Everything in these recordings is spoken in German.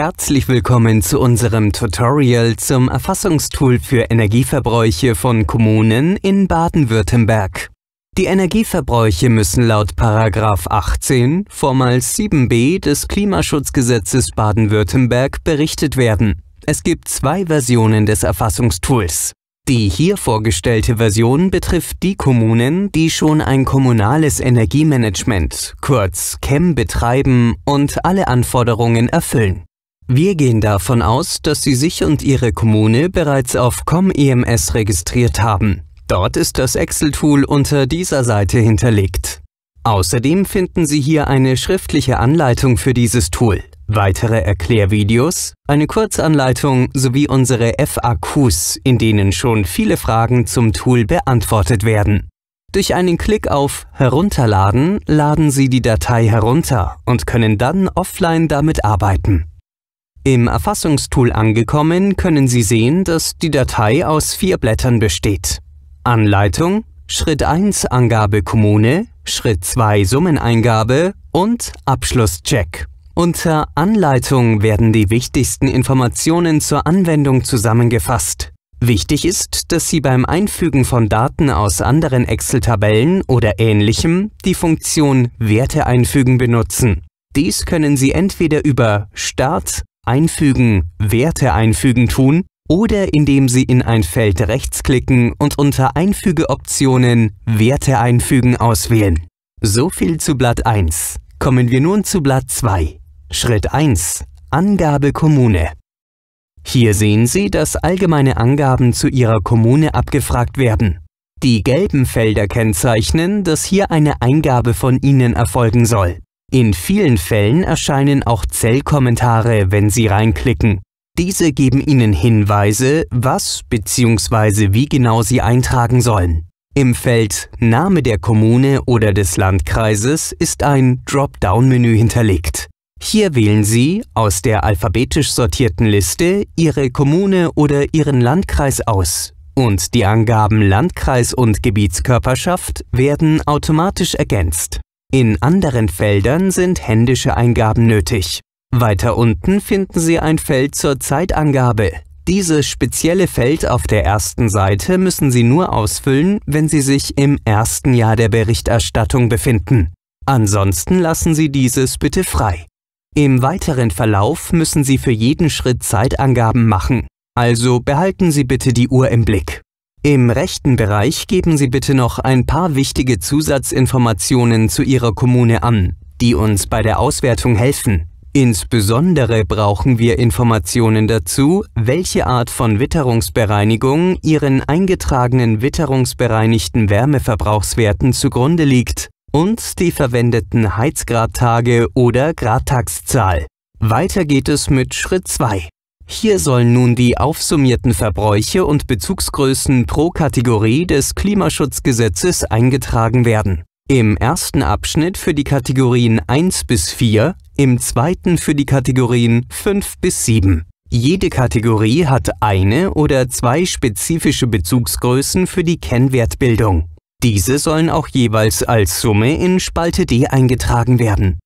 Herzlich willkommen zu unserem Tutorial zum Erfassungstool für Energieverbräuche von Kommunen in Baden-Württemberg. Die Energieverbräuche müssen laut 18 vormals 7b des Klimaschutzgesetzes Baden-Württemberg berichtet werden. Es gibt zwei Versionen des Erfassungstools. Die hier vorgestellte Version betrifft die Kommunen, die schon ein kommunales Energiemanagement, kurz CHEM, betreiben und alle Anforderungen erfüllen. Wir gehen davon aus, dass Sie sich und Ihre Kommune bereits auf ComEMS registriert haben. Dort ist das Excel-Tool unter dieser Seite hinterlegt. Außerdem finden Sie hier eine schriftliche Anleitung für dieses Tool, weitere Erklärvideos, eine Kurzanleitung sowie unsere FAQs, in denen schon viele Fragen zum Tool beantwortet werden. Durch einen Klick auf Herunterladen laden Sie die Datei herunter und können dann offline damit arbeiten. Im Erfassungstool angekommen, können Sie sehen, dass die Datei aus vier Blättern besteht. Anleitung, Schritt 1 Angabe Kommune, Schritt 2 Summeneingabe und Abschlusscheck. Unter Anleitung werden die wichtigsten Informationen zur Anwendung zusammengefasst. Wichtig ist, dass Sie beim Einfügen von Daten aus anderen Excel-Tabellen oder ähnlichem die Funktion Werte einfügen benutzen. Dies können Sie entweder über Start, Einfügen, Werte einfügen tun oder indem Sie in ein Feld rechtsklicken und unter Einfügeoptionen Werte einfügen auswählen. So viel zu Blatt 1. Kommen wir nun zu Blatt 2. Schritt 1. Angabe Kommune. Hier sehen Sie, dass allgemeine Angaben zu Ihrer Kommune abgefragt werden. Die gelben Felder kennzeichnen, dass hier eine Eingabe von Ihnen erfolgen soll. In vielen Fällen erscheinen auch Zellkommentare, wenn Sie reinklicken. Diese geben Ihnen Hinweise, was bzw. wie genau Sie eintragen sollen. Im Feld Name der Kommune oder des Landkreises ist ein Dropdown-Menü hinterlegt. Hier wählen Sie aus der alphabetisch sortierten Liste Ihre Kommune oder Ihren Landkreis aus und die Angaben Landkreis und Gebietskörperschaft werden automatisch ergänzt. In anderen Feldern sind händische Eingaben nötig. Weiter unten finden Sie ein Feld zur Zeitangabe. Dieses spezielle Feld auf der ersten Seite müssen Sie nur ausfüllen, wenn Sie sich im ersten Jahr der Berichterstattung befinden. Ansonsten lassen Sie dieses bitte frei. Im weiteren Verlauf müssen Sie für jeden Schritt Zeitangaben machen, also behalten Sie bitte die Uhr im Blick. Im rechten Bereich geben Sie bitte noch ein paar wichtige Zusatzinformationen zu Ihrer Kommune an, die uns bei der Auswertung helfen. Insbesondere brauchen wir Informationen dazu, welche Art von Witterungsbereinigung Ihren eingetragenen witterungsbereinigten Wärmeverbrauchswerten zugrunde liegt und die verwendeten Heizgradtage oder Gradtagszahl. Weiter geht es mit Schritt 2. Hier sollen nun die aufsummierten Verbräuche und Bezugsgrößen pro Kategorie des Klimaschutzgesetzes eingetragen werden. Im ersten Abschnitt für die Kategorien 1 bis 4, im zweiten für die Kategorien 5 bis 7. Jede Kategorie hat eine oder zwei spezifische Bezugsgrößen für die Kennwertbildung. Diese sollen auch jeweils als Summe in Spalte D eingetragen werden.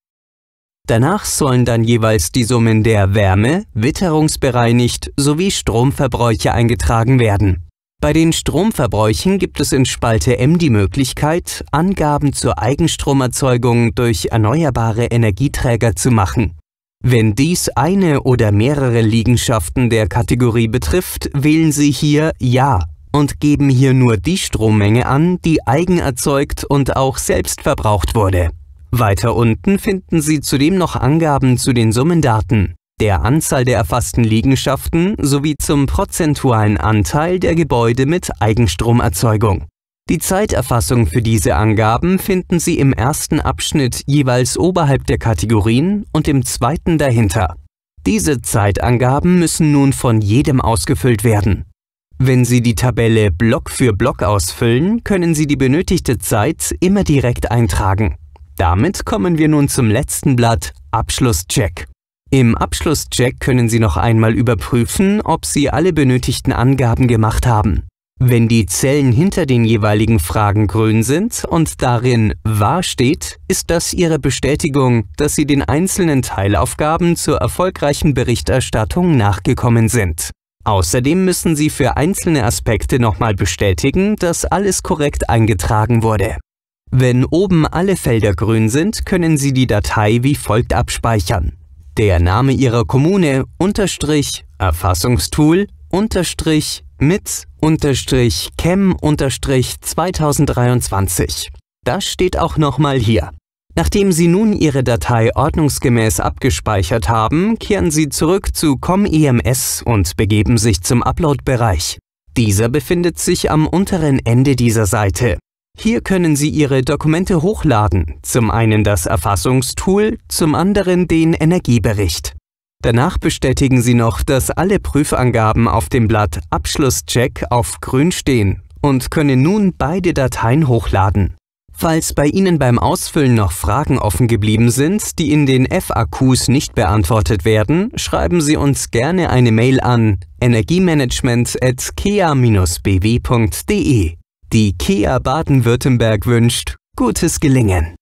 Danach sollen dann jeweils die Summen der Wärme, Witterungsbereinigt sowie Stromverbräuche eingetragen werden. Bei den Stromverbräuchen gibt es in Spalte M die Möglichkeit, Angaben zur Eigenstromerzeugung durch erneuerbare Energieträger zu machen. Wenn dies eine oder mehrere Liegenschaften der Kategorie betrifft, wählen Sie hier Ja und geben hier nur die Strommenge an, die eigenerzeugt und auch selbst verbraucht wurde. Weiter unten finden Sie zudem noch Angaben zu den Summendaten, der Anzahl der erfassten Liegenschaften sowie zum prozentualen Anteil der Gebäude mit Eigenstromerzeugung. Die Zeiterfassung für diese Angaben finden Sie im ersten Abschnitt jeweils oberhalb der Kategorien und im zweiten dahinter. Diese Zeitangaben müssen nun von jedem ausgefüllt werden. Wenn Sie die Tabelle Block für Block ausfüllen, können Sie die benötigte Zeit immer direkt eintragen. Damit kommen wir nun zum letzten Blatt, Abschlusscheck. Im Abschlusscheck können Sie noch einmal überprüfen, ob Sie alle benötigten Angaben gemacht haben. Wenn die Zellen hinter den jeweiligen Fragen grün sind und darin wahr steht, ist das Ihre Bestätigung, dass Sie den einzelnen Teilaufgaben zur erfolgreichen Berichterstattung nachgekommen sind. Außerdem müssen Sie für einzelne Aspekte nochmal bestätigen, dass alles korrekt eingetragen wurde. Wenn oben alle Felder grün sind, können Sie die Datei wie folgt abspeichern. Der Name Ihrer Kommune, Unterstrich, Erfassungstool, Unterstrich, mit, Unterstrich, Chem, Unterstrich, 2023. Das steht auch nochmal hier. Nachdem Sie nun Ihre Datei ordnungsgemäß abgespeichert haben, kehren Sie zurück zu ComEMS und begeben sich zum Upload-Bereich. Dieser befindet sich am unteren Ende dieser Seite. Hier können Sie Ihre Dokumente hochladen, zum einen das Erfassungstool, zum anderen den Energiebericht. Danach bestätigen Sie noch, dass alle Prüfangaben auf dem Blatt Abschlusscheck auf grün stehen und können nun beide Dateien hochladen. Falls bei Ihnen beim Ausfüllen noch Fragen offen geblieben sind, die in den FAQs nicht beantwortet werden, schreiben Sie uns gerne eine Mail an energiemanagement.kea-bw.de. Die Kia Baden-Württemberg wünscht gutes Gelingen.